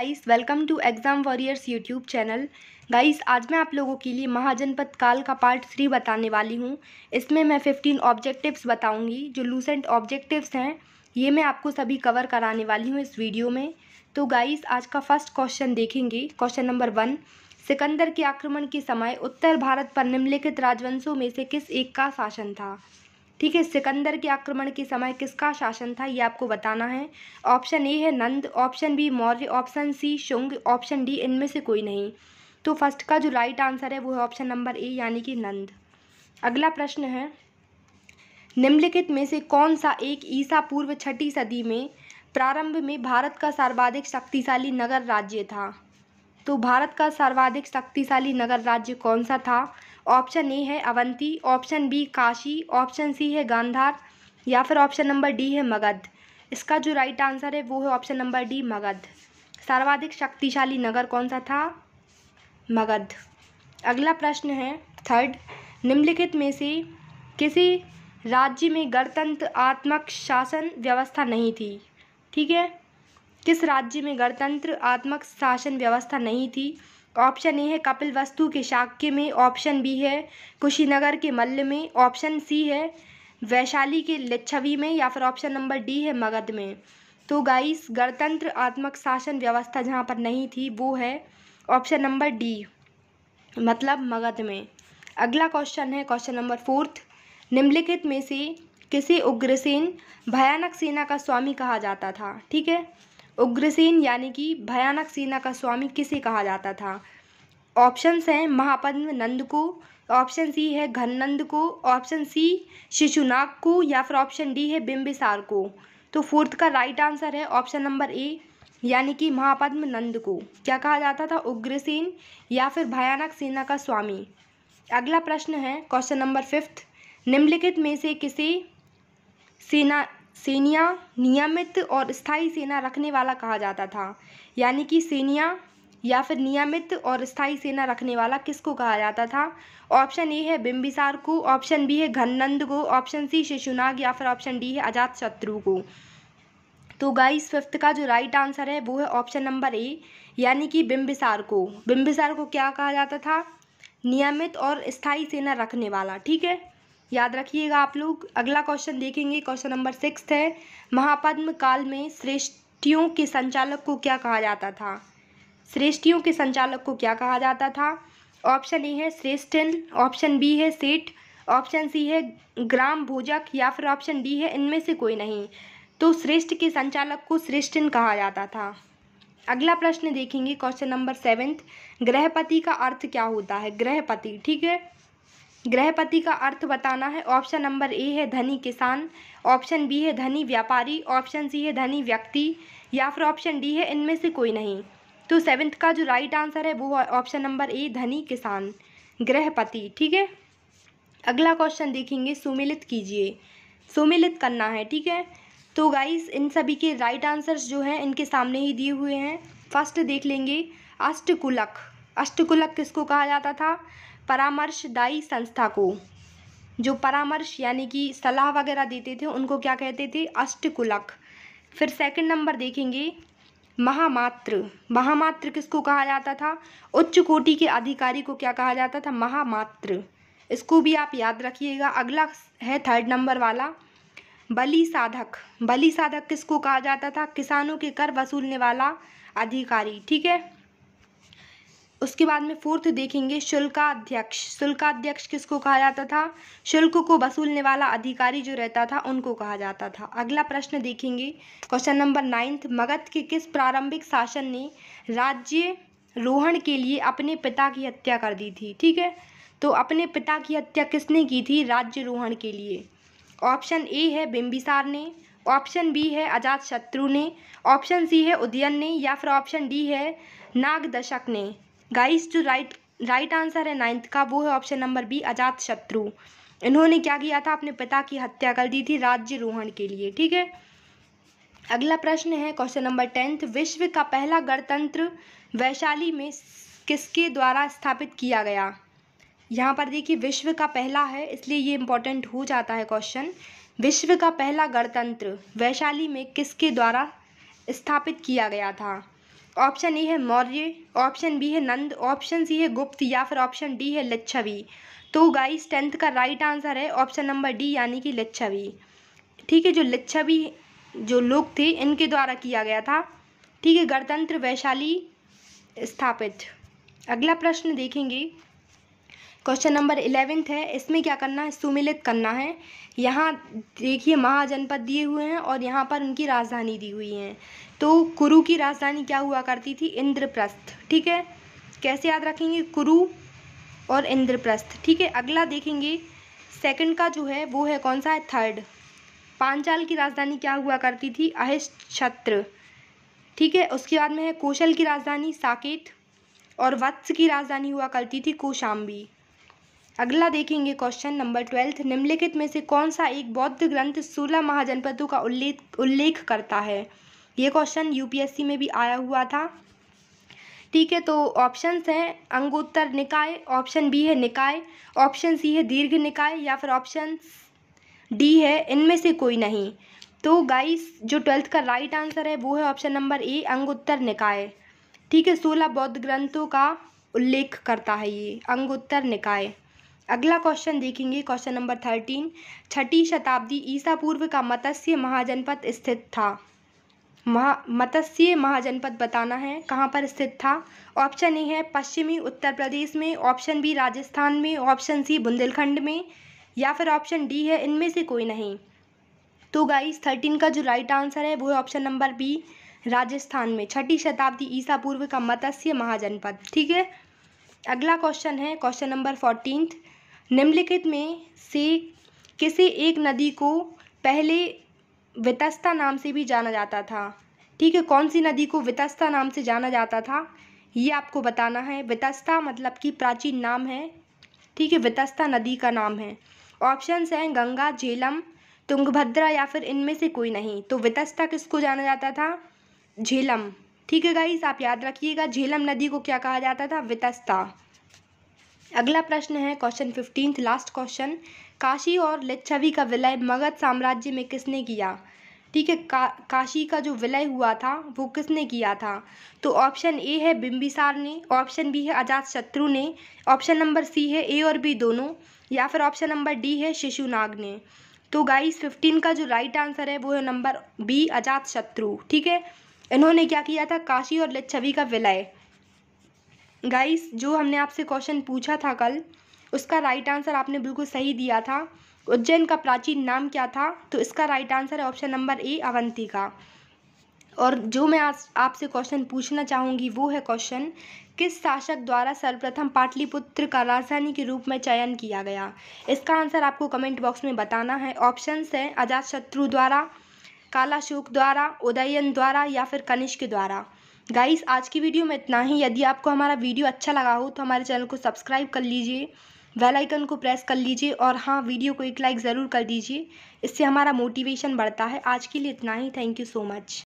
guys welcome to exam warriors YouTube channel guys आज मैं आप लोगों के लिए महाजनपद काल का पार्ट थ्री बताने वाली हूँ इसमें मैं फिफ्टीन ऑब्जेक्टिव्स बताऊँगी जो लूसेंट ऑब्जेक्टिव्स हैं ये मैं आपको सभी कवर कराने वाली हूँ इस वीडियो में तो गाइस आज का फर्स्ट क्वेश्चन देखेंगे क्वेश्चन नंबर वन सिकंदर के आक्रमण के समय उत्तर भारत पर निम्नलिखित राजवंशों में से किस एक का शासन था ठीक है सिकंदर के आक्रमण के समय किसका शासन था ये आपको बताना है ऑप्शन ए है Nanda option B Maurya option C Shunga option D इनमें से कोई नहीं तो फर्स्ट का जो राइट आंसर है वो है ऑप्शन नंबर ए यानी कि नंद अगला प्रश्न है निम्नलिखित में से कौन सा एक ईसा पूर्व छठी सदी में प्रारंभ में भारत का सर्वाधिक शक्तिशाली नगर राज्य था तो भारत का सर्वाधिक शक्तिशाली नगर राज्य कौन सा था ऑप्शन ए है Avanti option B Kashi option C है गांधार या फिर ऑप्शन नंबर डी है मगध इसका जो राइट आंसर है वो है ऑप्शन नंबर डी मगध सर्वाधिक शक्तिशाली नगर कौन सा था मगध अगला प्रश्न है थर्ड निम्नलिखित में से किसी राज्य में गणतंत्र आत्मक शासन व्यवस्था नहीं थी ठीक है किस राज्य में गणतंत्र आत्मक शासन व्यवस्था नहीं थी ऑप्शन ए है कपिल वस्तु के शाक्य में ऑप्शन बी है कुशीनगर के मल्ल में ऑप्शन सी है वैशाली के लिच्छवी में या फिर ऑप्शन नंबर डी है मगध में तो गाइस गणतंत्र आत्मक शासन व्यवस्था जहाँ पर नहीं थी वो है ऑप्शन नंबर डी मतलब मगध में अगला क्वेश्चन है क्वेश्चन नंबर फोर्थ निम्नलिखित में से किसे उग्रसेन भयानक सेना का स्वामी कहा जाता था ठीक है उग्रसेन यानी कि भयानक सेना का स्वामी किसे कहा जाता था ऑप्शंस हैं महापद्म नंद को ऑप्शन सी है घननंद को ऑप्शन सी शिशुनाग को या फिर ऑप्शन डी है बिम्बिसार को तो फोर्थ का राइट आंसर है ऑप्शन नंबर ए यानी कि महापद्म नंद को क्या कहा जाता था उग्रसेन या फिर भयानक सेना का स्वामी अगला प्रश्न है क्वेश्चन नंबर फिफ्थ निम्नलिखित में से किसे सेना सेनिया नियमित और स्थाई सेना रखने वाला कहा जाता था यानी कि सेनिया या फिर नियमित और स्थाई सेना रखने वाला किसको कहा जाता था ऑप्शन ए है बिम्बिसार को ऑप्शन बी है घननंद को ऑप्शन सी शिशुनाग या फिर ऑप्शन डी है अजात शत्रु को तो गाइस फिफ्थ का जो राइट आंसर है वो है ऑप्शन नंबर ए यानी कि बिम्बिसार को बिम्बिसार को क्या कहा जाता था नियमित और स्थाई सेना रखने वाला ठीक है याद रखिएगा आप लोग अगला क्वेश्चन देखेंगे क्वेश्चन नंबर सिक्स है महापद्म काल में श्रेष्ठियों के संचालक को क्या कहा जाता था श्रेष्ठियों के संचालक को क्या कहा जाता था ऑप्शन ए है श्रेष्ठन ऑप्शन बी है सेठ ऑप्शन सी है ग्राम भोजक या फिर ऑप्शन डी है इनमें से कोई नहीं तो श्रेष्ठ के संचालक को श्रेष्ठन कहा जाता था अगला प्रश्न देखेंगे क्वेश्चन नंबर सेवेंथ ग्रहपति का अर्थ क्या होता है ग्रहपति ठीक है गृहपति का अर्थ बताना है ऑप्शन नंबर ए है धनी किसान ऑप्शन बी है धनी व्यापारी ऑप्शन सी है धनी व्यक्ति या फिर ऑप्शन डी है इनमें से कोई नहीं तो सेवन्थ का जो राइट आंसर है वो ऑप्शन नंबर ए धनी किसान गृहपति ठीक है अगला क्वेश्चन देखेंगे सुमिलित कीजिए सुमिलित करना है ठीक है तो गाइस इन सभी के राइट आंसर्स जो हैं इनके सामने ही दिए हुए हैं फर्स्ट देख लेंगे अष्टकुलक अष्टकुलक किसको कहा जाता था परामर्शदायी संस्था को जो परामर्श यानी कि सलाह वगैरह देते थे उनको क्या कहते थे अष्टकुलक फिर सेकंड नंबर देखेंगे महामात्र महामात्र किसको कहा जाता था उच्च कोटि के अधिकारी को क्या कहा जाता था महामात्र इसको भी आप याद रखिएगा अगला है थर्ड नंबर वाला बलि साधक बलि साधक किसको कहा जाता था किसानों के कर वसूलने वाला अधिकारी ठीक है उसके बाद में फोर्थ देखेंगे शुल्काध्यक्ष शुल्काध्यक्ष किसको कहा जाता था शुल्क को वसूलने वाला अधिकारी जो रहता था उनको कहा जाता था अगला प्रश्न देखेंगे क्वेश्चन नंबर नाइन्थ मगध के किस प्रारंभिक शासन ने राज्य रोहण के लिए अपने पिता की हत्या कर दी थी ठीक है तो अपने पिता की हत्या किसने की थी राज्य रोहण के लिए ऑप्शन ए है बिम्बिसार ने ऑप्शन बी है अजात शत्रु ने ऑप्शन सी है उदयन ने या फिर ऑप्शन डी है नागदशक ने गाइस जो राइट राइट आंसर है नाइन्थ का वो है ऑप्शन नंबर बी अजात शत्रु इन्होंने क्या किया था अपने पिता की हत्या कर दी थी राज्य रोहन के लिए ठीक है अगला प्रश्न है क्वेश्चन नंबर टेंथ विश्व का पहला गणतंत्र वैशाली में किसके द्वारा स्थापित किया गया यहाँ पर देखिए विश्व का पहला है इसलिए ये इम्पोर्टेंट हो जाता है क्वेश्चन विश्व का पहला गणतंत्र वैशाली में किसके द्वारा स्थापित किया गया था ऑप्शन ए है मौर्य ऑप्शन बी है नंद ऑप्शन सी है गुप्त या फिर ऑप्शन डी है लच्छवी तो गाइस टेंथ का राइट आंसर है ऑप्शन नंबर डी यानी कि लच्छवी ठीक है जो लच्छवी जो लोग थे इनके द्वारा किया गया था ठीक है गणतंत्र वैशाली स्थापित अगला प्रश्न देखेंगे क्वेश्चन नंबर इलेवेंथ है इसमें क्या करना है सुमिलित करना है यहाँ देखिए महाजनपद दिए हुए हैं और यहाँ पर उनकी राजधानी दी हुई है तो कुरु की राजधानी क्या हुआ करती थी इंद्रप्रस्थ ठीक है कैसे याद रखेंगे कुरु और इंद्रप्रस्थ ठीक है अगला देखेंगे सेकंड का जो है वो है कौन सा है थर्ड पांचाल की राजधानी क्या हुआ करती थी अहिश्छत्र ठीक है उसके बाद में है कौशल की राजधानी साकेत और वत्स की राजधानी हुआ करती थी कोशाम्बी अगला देखेंगे क्वेश्चन नंबर ट्वेल्थ निम्नलिखित में से कौन सा एक बौद्ध ग्रंथ सोलह महाजनपदों का उल्लेख उल्लेख करता है ये क्वेश्चन यूपीएससी में भी आया हुआ था ठीक है तो ऑप्शंस हैं अंगोत्तर निकाय ऑप्शन बी है निकाय ऑप्शन सी है दीर्घ निकाय या फिर ऑप्शन डी है इनमें से कोई नहीं तो गाइस जो ट्वेल्थ का राइट आंसर है वो है ऑप्शन नंबर ए अंगोत्तर निकाय ठीक है सोलह बौद्ध ग्रंथों का उल्लेख करता है ये अंगोत्तर निकाय अगला क्वेश्चन देखेंगे क्वेश्चन नंबर थर्टीन छठी शताब्दी ईसा पूर्व का मत्स्य महाजनपद स्थित था महा मत्स्य महाजनपद बताना है कहाँ पर स्थित था ऑप्शन ए है पश्चिमी उत्तर प्रदेश में ऑप्शन बी राजस्थान में ऑप्शन सी बुंदेलखंड में या फिर ऑप्शन डी है इनमें से कोई नहीं तो गाइस थर्टीन का जो राइट आंसर है वो है ऑप्शन नंबर बी राजस्थान में छठी शताब्दी ईसा पूर्व का मत्स्य महाजनपद ठीक है अगला क्वेश्चन है क्वेश्चन नंबर फोर्टीन निम्नलिखित में से किसी एक नदी को पहले वितस्ता नाम से भी जाना जाता था ठीक है कौन सी नदी को वितस्ता नाम से जाना जाता था ये आपको बताना है वितस्ता मतलब कि प्राचीन नाम है ठीक है वितस्ता नदी का नाम है ऑप्शंस हैं गंगा झेलम तुंगभद्रा या फिर इनमें से कोई नहीं तो वितस्ता किसको जाना जाता था झेलम ठीक है गाइस आप याद रखिएगा झेलम नदी को क्या कहा जाता था वितस्ता अगला प्रश्न है question fifteenth last question Kashi और लिच्छवी का विलय मगध साम्राज्य में किसने किया ठीक है का काशी का जो विलय हुआ था वो किसने किया था तो ऑप्शन ए है बिम्बिसार ने ऑप्शन बी है अजात शत्रु ने ऑप्शन नंबर सी है ए और बी दोनों या फिर ऑप्शन नंबर डी है शिशुनाग ने तो गाइस फिफ्टीन का जो राइट आंसर है वो है नंबर बी अजात शत्रु ठीक है इन्होंने क्या किया था काशी और लच्छवी का विलय गाइस जो हमने आपसे क्वेश्चन पूछा था कल उसका राइट आंसर आपने बिल्कुल सही दिया था उज्जैन का प्राचीन नाम क्या था तो इसका राइट आंसर है ऑप्शन नंबर ए अवंती का और जो मैं आपसे क्वेश्चन पूछना चाहूँगी वो है क्वेश्चन किस शासक द्वारा सर्वप्रथम पाटलिपुत्र का राजधानी के रूप में चयन किया गया इसका आंसर आपको कमेंट बॉक्स में बताना है ऑप्शंस हैं अजात शत्रु द्वारा कालाशोक द्वारा उदयन द्वारा या फिर कनिष्क द्वारा गाइस आज की वीडियो में इतना ही यदि आपको हमारा वीडियो अच्छा लगा हो तो हमारे चैनल को सब्सक्राइब कर लीजिए बेल आइकन को प्रेस कर लीजिए और हाँ वीडियो को एक लाइक ज़रूर कर दीजिए इससे हमारा मोटिवेशन बढ़ता है आज के लिए इतना ही थैंक यू सो मच